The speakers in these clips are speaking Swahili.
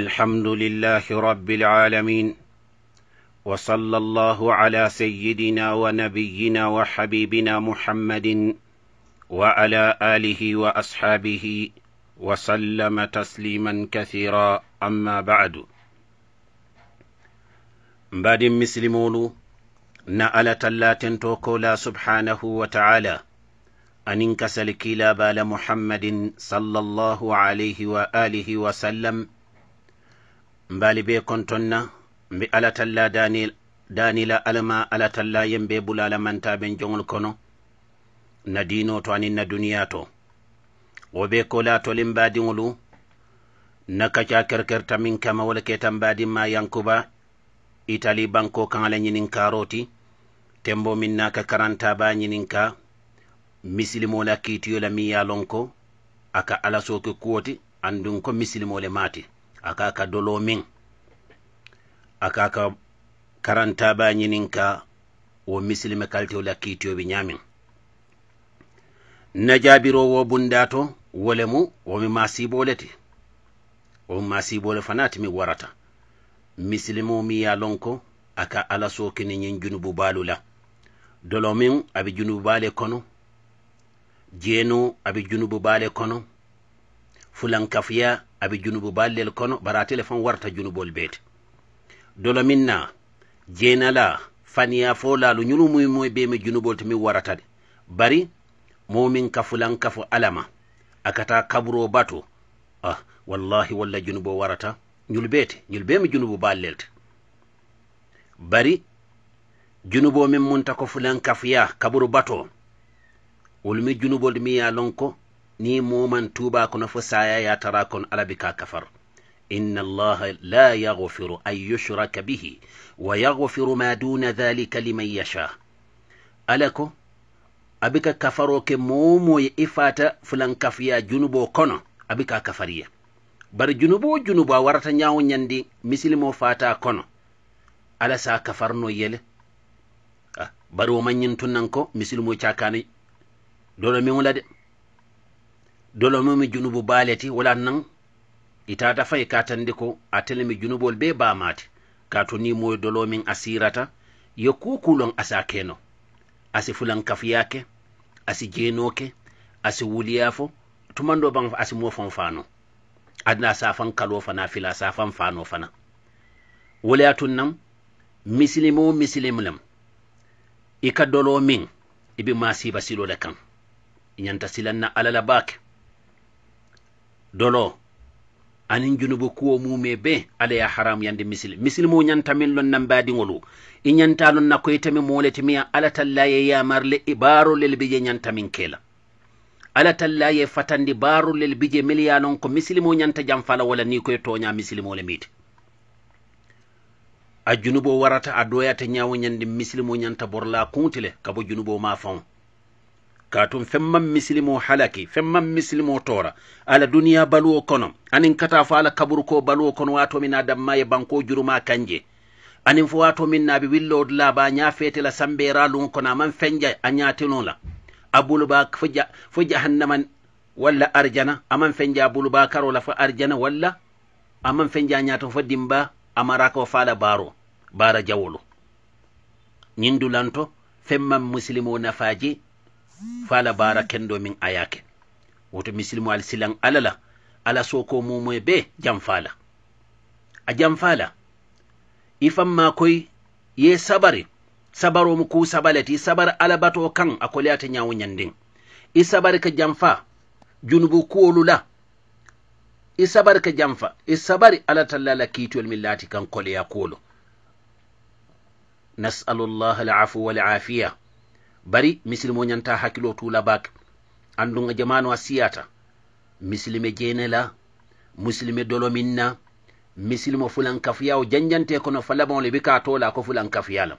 الحمد لله رب العالمين وصلى الله على سيدنا ونبينا وحبيبنا محمد وعلى اله واصحابه وسلم تسليما كثيرا اما بعد بعد مسلمون نألة لا تنتوكو لا سبحانه وتعالى أنين كسلكي لا بال محمد صلى الله عليه وآله وسلم mbaali be konton na mbe ala talla danila alama ala talla yen be bulala mantaɓen jogol kono na diino to anin na duniya to wo be kolatolen mbadiŋolu na kaca kerkerta min kama wala ketan mbadin ma yankuba itali banko kan la ñinin karoti tembo min na ka ba ñinin ka misilimo la kiitiyo la miŋ ye lonko a ka ala soke kuwo ti ko misilimo le maati a k'a ka dolo a k'a ka karantaba ɲinin ka wo misilime kalitew la kiitiyo be ñaamin na jaabiro wo bundato wo lemu wo mi maasiiboo le ti wo mi maasiiboo le fanaati mi warata misilimo mi ye a lon ko a ka ala sookini ñiŋ junubu baalu la dolo miŋ a be junubu baale kono jeenu a be junubu baale kono fulankafuya abe junubu balel kono bara fan warta junubol beete dola min na jenala faniya fo laalu ñunu muymoy be mi junubol to min warata de bari momin kafulan kafu alama akata kaburo bato ah wallahi walla junubo warata ñul beete ñul be junubu junubo ballel bari junubo min munta ko fulan kafuya kaburo bato wolmi junubol mi ya lonko ni moman tuba kono fo saya tara kon alabika ka kafar inna allah la yaghfiru an yushraka bihi wa yaghfiru ma duna dhalika liman yasha ala ko abi ka kafaro ke momo ye ifata fulan kafiya junubo kono abi ka kafariya bari junubo junubo a warata ñawo ñandi misilimo fata kono ala sa kafarno yele ah, bari wo mañin tunnan ko misilimo cakani dolo de dolo junubu baaleti wala nan itata fay katandi ko atele mi junubol be bamati kato ni moy dolo min asirata yo kukulon asa keno asi fulan kafiyake asi jenoke asi wuliyafo tumando ban asi mo fon fano adna safan kalo fana fila safan fano fana wuliyatun nan misilimo misilimlam i ka dolo masiba silo le kan i ɲanta silan ala la dolo aniŋ junubu kuwo mume be ala ya haram yande misil misil mu nyanta min lon nan badi ngolu i nyanta lon na koyta mi mole timi ala talla ye ya marle ibaro lel bije nyanta min kela ala talla ye fatandi baro lel bije lon ko misil mu nyanta jamfala wala ni koy tonya misil mole miti a junubo warata a doyata nyawo nyande misil mu nyanta borla kuntile kabo junubo ma fawo katum femma misilimo halaki femma misilimo tora ala duniya baluwo kono anin kata fo ala kaburu ko baluwo kono wato min adamma e banko juruma kanje anin fo wato min nabi willo ba nya fete la sambe lun kono man fenja a ñatinu la fuja fuja jahannaman walla arjana aman fenja abul ba karo la fa arjana walla aman fenja ñato fo dimba amarako fala baro bara jawolu nyindulanto femma muslimo nafaji fala bara ken domin ayake wato misilimo al silan alala ala soko mumoye be jamfala a jamfala ifan makoy ye sabari sabaro mu ku sabalati sabar alabato kan a koliyata ñawo ñandin i ka janfa junubu kuwolu isabar i ka janfa i sabari ala talla la kiituyol min laati kan koleya kuwolu nasalu llah alafu afiya. bari misilimo ñanta hakkilo tula bak anduga jamanu a siyata misilime jenela musilime dolominna misilimo fulankafiya o janjante kono falabole bi ka tola ko fulankafiyala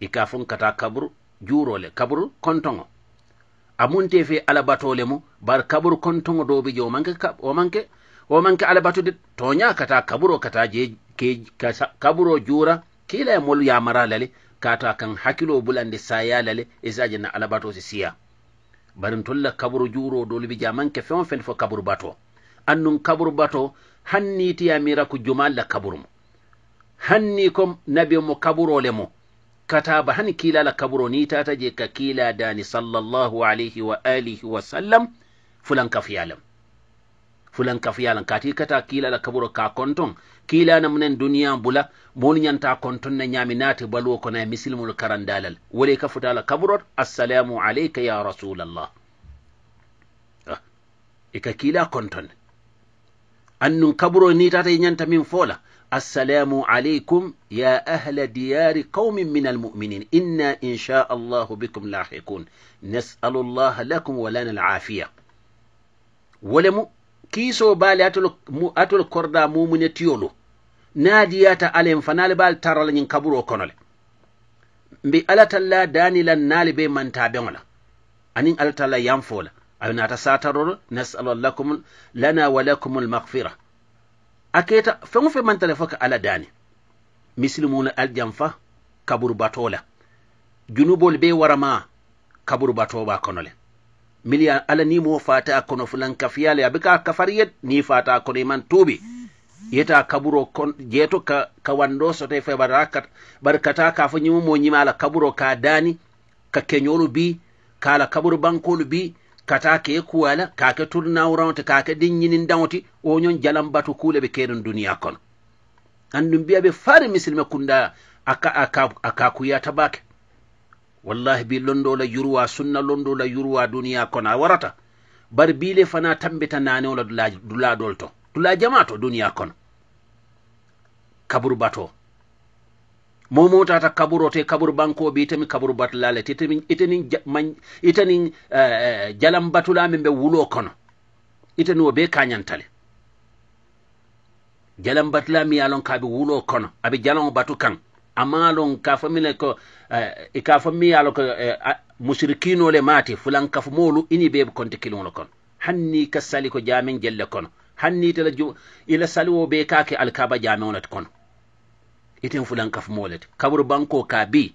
ika funkata kabr jurole kabr kontogo amunte fe alabatole mo bar kabr kontogo dobe je omanke o manke alabatude to ñakata kabro kata je kabro jura kila e mol yamara lale kata kan hakkilo bulande sayalale e saji na alabato si siya barin tulla kaburu juuro dolbi ke fen fen fo kaburu bato annun kaburu bato hanni mira ko jumalla kaburu mo hanni kom nabi mo kaburole mo hanni kila la kaburo ni tata je ka kila dani sallallahu alaihi wa alihi wa sallam fulan kafiyalam fulan kafiyalan kati kata la kaburo ka konton kiilana munen duniya bula moolu ñanta konton ne ñaami naati baluwo kono e misilimolu karandalal wole ka futala kaburot assalamu aleyka ya rasulallah e ka kiila konton annun kaburo ni tata e ñanta min foola assalamu aleykum ya ahla diyari qaumin min almuminin inna insha allahu bikum lahiqun nasalu llaha lakum wa lana alafiya wolemu kiisoo baali atol korda mumune tiyolu naadiyata alen fanaali baali tarala ñin kaburoo kono le mbi alatalla daanilan naali be mantaabeŋo la anin alatalla yanfo la a naata saatarolu nasalulakum lana walakum almagfira a keta feŋo fe mantale fo ka ala daani misilimuna aljanfa kaburu batola junubolu be warama kaburu batoba kono le miliyan ala ni mo fata kono fulankafiyale abe ka kafariyet ni fata kono iman tuubi yeta kaburo kon jeto ka, ka wando sote fe barakat barkata ka fo nyimo mo nyimala ala kaburo ka dani ka kenyoru bi kala ala bankolu bi kata ke kuwala ka ke turnawrawte ka ke dinñinin dawti oñon jalam batu kule ɓe kedon duniya kono andum biya be fari misilme kunda aka aka aka kuyata bake wallahi bi londola yurwa sunna londo la yurwa duniya kono a warata bari bile fana tambita nanewola dulaadol to dula jama to duniya kono kaburu bato momo tata kaburo te kaburu banko bi itami kaburu batulale titami itenin man itenin uh, eh, eh, jalam batulame be wulo kono itani wo be kañantale jalam batulami yalon kabi wulo kono abi jalon batu kan amaalon kafo mine ko uh, eh, ikafo e miyalo ko uh, eh, musirikinole maati fulan kafo moolu ini beeɓe konte kilugol kono hanni ka sali ko jamin jelle kono hanni tela ila saliwo be kaake alkaaba jaminolete kono iten fulan kafo moolete kaburu banko ka bi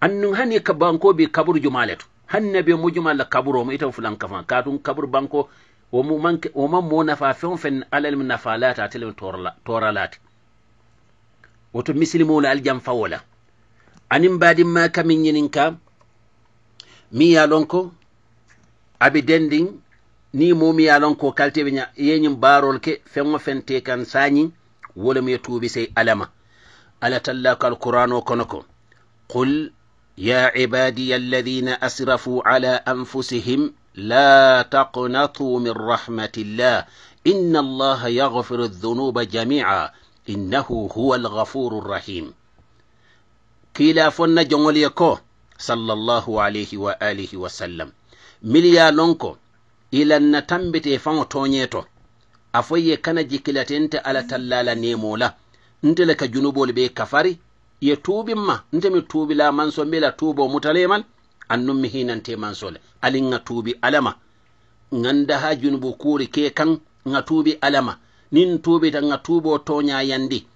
annun hanni ka banko bi kaburu jumaleto hanna be mujumalla kaburomo itan fulan kafa katun kaburu banko womamo nafa fen fen alalmi nafa lata telemi toralati woto misilimola aljanfa wola anin badinma kamin ñinin ka mi ya lon ko aɓe dendin ni momi ya lon ko kalteɓe yeñin barol ke fengo fente kan sañi wolem ye tuubi sey alama ala talla ko alquran o kono ko qul ya ibadiya alladina asrafu ala anfusihim la taqnatu min rahmatillah inna allaha yaghfiru dhunuba jami'a innahu huwa alghafuru rrahim kiilafonna joŋol ye ko sallallahu alayhi wa alihi wa sallam mili ye lon ko ilanna tambite faŋo toñe to afo ye kana jikilatente ala talla la nemo la nte le ka junubolu be kafari ye tuubin ma nte mi tuubila manso mbe la tuubo mutaleman annun mi hinante manso le alin ŋa tuubi alama ŋanda ha junubu kuuri ke kaŋ ŋa tuubi alama nin tuɓita ga tuuɓo toñayandi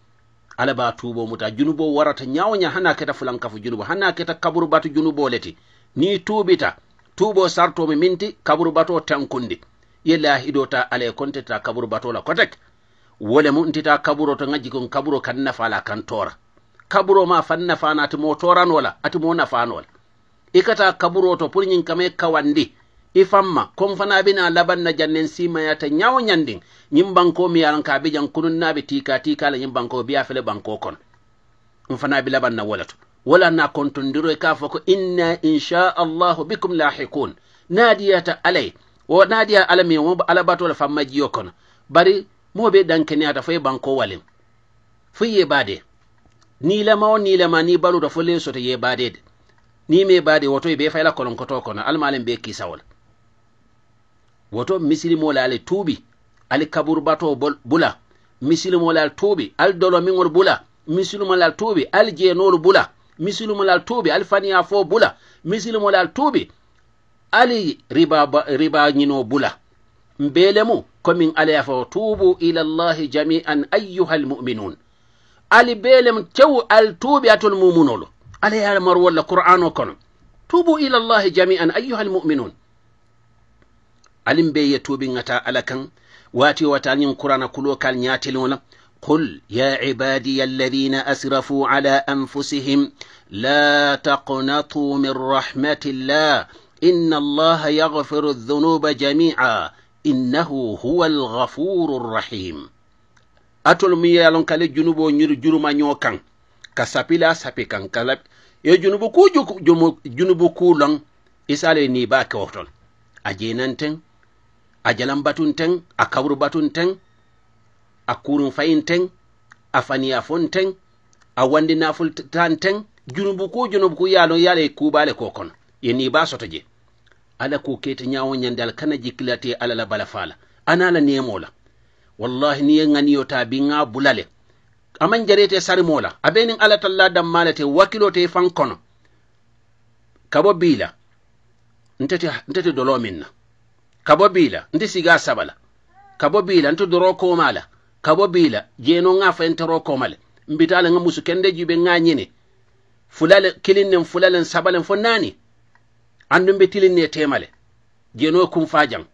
ala ba tuuɓo muta junubo warata ñawoña hana keta fulankafu junubo hana keta kaburu batu junubo leti ni tuuɓita tuuɓo sartomi minti kaburu bato tenkundi ye hidota ala konteta kaburu batola kotek wole mu ntita kaburo to ŋaji kon kaburo kan nafala kan tora kaburo ma fan nafana ati mo toranola ati mo nafanola ikata kaburo to pour ñin kame kawandi ifamma kon fana bina laban na jannen simaya ta nyawo nyandin nyin banko mi yaran ka be jan kunun na be tika tika la nyin banko biya fele banko kon in fana bi laban na walatu wala na kontundiro ka fa inna insha Allah bikum lahiqun nadiyata alai wo nadiya alami wo alabato la famma jiyo kon bari mo be dan kenya ta fay banko walin fuye bade ni lama o ni lama ni balu da fulle so ta ye bade ni me bade woto be fayla kolon koto kono almalen be kisawol woto misilimola e ali tuubi ali kaburbato bula misilimola ali tuubi ali dolomiŋol bula misilimola ali tuubi ali jeenolu bula misilimola ali tuubi ali faniya bula misilimola ali tuubi ali ribañino riba ñino bula mbelemu komin ala ya tubu ila llahi jami'an ayyuha almu'minun ali belem cew al tuubi atol mumunolu ala ya marwolla qur'an kono tubu ila llahi jami'an ayyuha almu'minun alim be ye tuuɓiŋata ala kaŋ waati wata ñiŋ kurana kuloo kal ñaatiliŋo la qul ya ibadiya alladina asrafu ala anfusihim la taqnatu min rahmatillah inna allaha yaghfiru dhunuba jami'a innahu huwa alghafuru rrahim atol mu ye alon kale junuboo ñiri juruma ñoo kaŋ ka sapila sapi kaŋ kala ye junubu ku junubu ku loŋ isaale ni kewotol a jeenanteŋ a jalan batun ten a kaburu batun ten a kurun fayin ten a faniya fon ten a wandi naful tan ten junubu ko junubu ko yalo yale kubale ko kono yeni ba soto je ala ko kete nyawo nyandal kana jikilate ala la bala fala ana la nemola wallahi ni nganiyo ta bi nga bulale aman jarete sarimola abenin ala talla dammalate wakilote fan kono kabo bila ntete ntete dolo minna kabo bila nti siga sabala kabo bila nti doro komala kabo bila jeno nga fa entero komale mbitala nga musu kende jube nga nyine fulale kilinne fulale sabale fo nani andu mbitilinne temale jeno kum fajan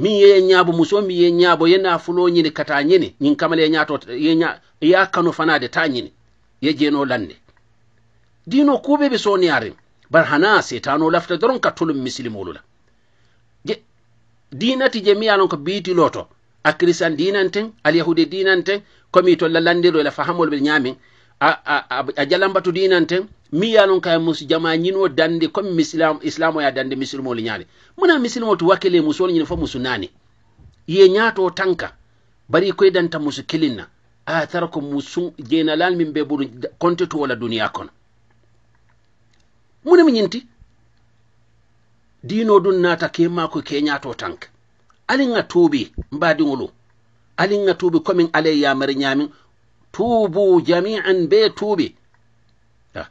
mi ye nyabo muso mi ye nyabo yena fulo nyine kata nyine nyin kamale nyato ye nya ya kanu fana de ta nyine ye jeno lande dino kube be soni arim bar hana setanu lafta doron katulum mislimulula ti je alon ko biiti loto a kristian dinan ten alyahude dinan ten komi to lallandiro e la fahamol be ñamin a, a, a, a jalambatu dinan ten mi yalon kay musu jama nyino dande comme islam islamo ya dande le nyale muna muslimo to wakkile e musol nyino fo musu nani ye nyato tanka bari koy danta musu kilinna a tara ko musu jeenalal min be bulu konte to wala duniya kono muna mi dino dun nata ke mako ke keñato tank alin a tuubi mbadiŋolu alin a tuubi komin ya mar nyamin tubu jamian be ya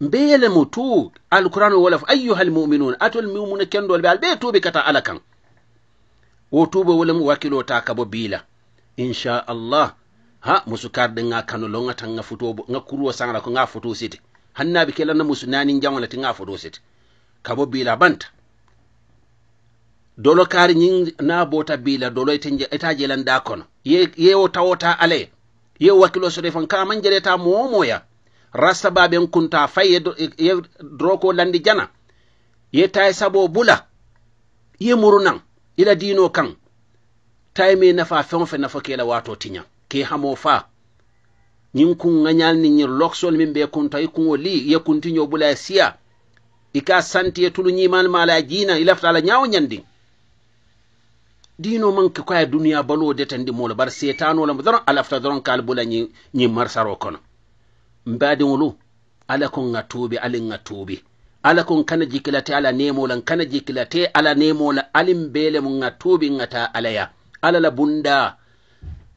mbeyele mu tu alquran wala fo ayuha almuminun atol mumuna kendol ɓe al kata ala kan wo tuubo wala mu wakilo ta kabo insha allah ha musu karde ŋa kanolo ŋa tan ŋa futo ŋa kuruwa saŋra ko nga futo siti hannaɓe kelanna musu nanin jaŋolati nga futo siti kabo bila banta dolo kari ñin na bota bila dolo ita jelanda kono ye yewo tawota ale ye wakilo sore fan kaman jereta momoya rasta baben kunta fay ye droko landi jana ye tay sabo bula ye murunan ila dino kan tay me nafa fen fe nafa kela wato tinya ke hamo fa ñin kun ŋañal ni loksol min be kunta i li ye kuntinyo bula siya i ka santiye tulu ñimal mala a jiina i lafta ala ñawo ñandin dino man ke balu duniya baluwo detandi molo bara setanolam doron ala lafta doron ka nyi nyi ñin marsaro kono mbadiŋolu ala kon ngatubi ala ngatubi ala kon kana jikilate ala nemolan kana jikilate ala nemola alin bele mu ŋa tuubi ŋa ta alaya ala la bunda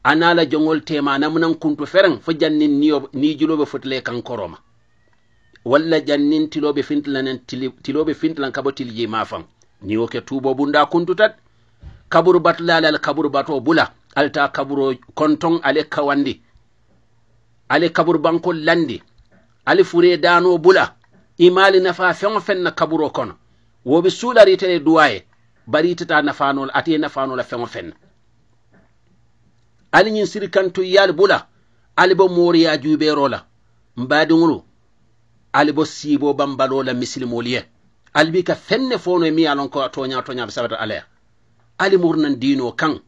anala la tema namunan kuntu fereŋ fo jannin ni nijulobe fotile kan koroma walla jannin tiloɓe fintlanen tiloɓe fintlan kabo tilji ma fan ni wo ke tubo bunda kuntutat kaburu batlal al kaburu bato bula alta kaburo konton ale kawandi ale kaburu banko landi ale fure dano bula imali nafa feŋo feŋ na kaburo kono wo be suularitele duwaye bari itata nafanol ate nafanola feŋo feŋ na ali ñiŋ sirikantoyyal bula ali bo mooriya juubeero la mbaadiŋolu ali bo siibo bambalo la misilimolu ye ali bi ka fenne fono mi alon ko toña toña be sabata alaya ali murnan dino kan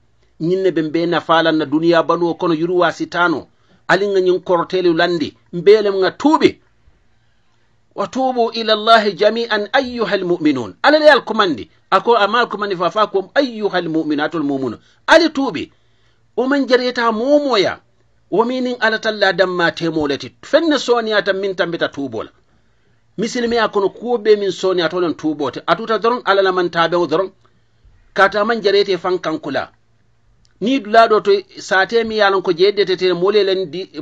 ñinne be mbe nafalan na duniya banuwo kono yuruwa sitano ali nga ñin korotelu landi mbelem ga tuuɓe wa tubu ila llahi jami'an ayyuha almu'minun ala le alkumandi ako ama alkumandi fafa ko ayyuha almu'minatu almu'minu ali tuuɓe oman jareta momoya wominin ala talla damma temoleti fenne soniyata min tambita tubola misilmi akono kuobe min soniyata olon tubote atuta doron alalamantabeo doron kataman jareti fankankula ni dulaɗo to satemi yalon ko jeddetete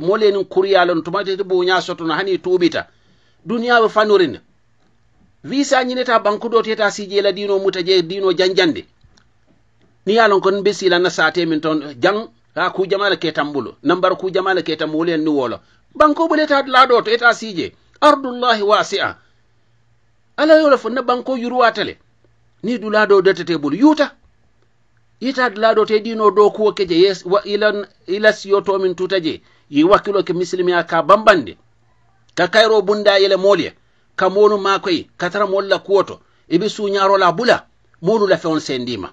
molenin kuryalon tomatete boya sotono hani tuɓita duniyaɓe fanorin visa ñineta banque ɗo teta sijela dino muta je dino janjande ni yalon kon be silana satemin ton jang ha kujamala ke tambulo nambar kujamala ke mulen ni wolo banko bule ta lado to eta sije ardullahi wasi'a ala yola fo na banko yurwatale ni du do detete bul yuta ita do te dino do kuwo keje yes wa ilan ila siyoto min tutaje yi wakilo ke muslimi aka bambande ka kairo bunda yele moliye ka monu makoy katara molla kuwoto ibi la bula molu la on sendima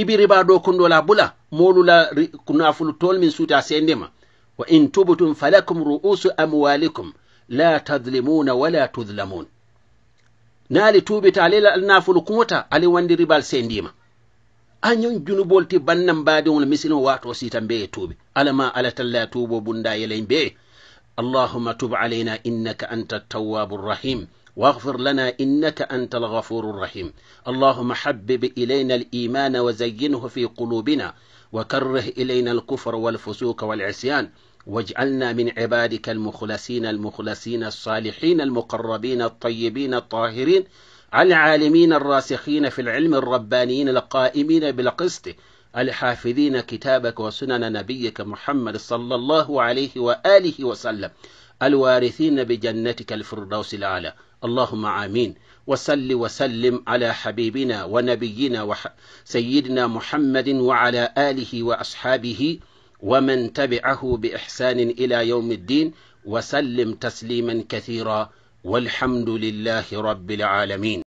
ibiriba ɗo la bula molula nafulu tol min suta sendema wa in tubtum falakum ru'usu amwalikum la tadlimuna wala tudlamun naali tuubita alela alnafulu kuŋota ali wandi ribal sendima anyon junubol ti bannan baadiŋol misilin wato sitan be tubi alama ala talla tuubo bunda yeleŋ be allahumma tub alaina innaka anta tawwabur rahim. واغفر لنا إنك أنت الغفور الرحيم اللهم حبب إلينا الإيمان وزينه في قلوبنا وكره إلينا الكفر والفسوق والعصيان واجعلنا من عبادك المخلصين المخلصين الصالحين المقربين الطيبين الطاهرين العالمين الراسخين في العلم الربانيين القائمين بالقسط الحافظين كتابك وسنن نبيك محمد صلى الله عليه وآله وسلم الوارثين بجنتك الفردوس الأعلى اللهم آمين وسل وسلم على حبيبنا ونبينا وح... سيدنا محمد وعلى آله وأصحابه ومن تبعه بإحسان إلى يوم الدين وسلم تسليما كثيرا والحمد لله رب العالمين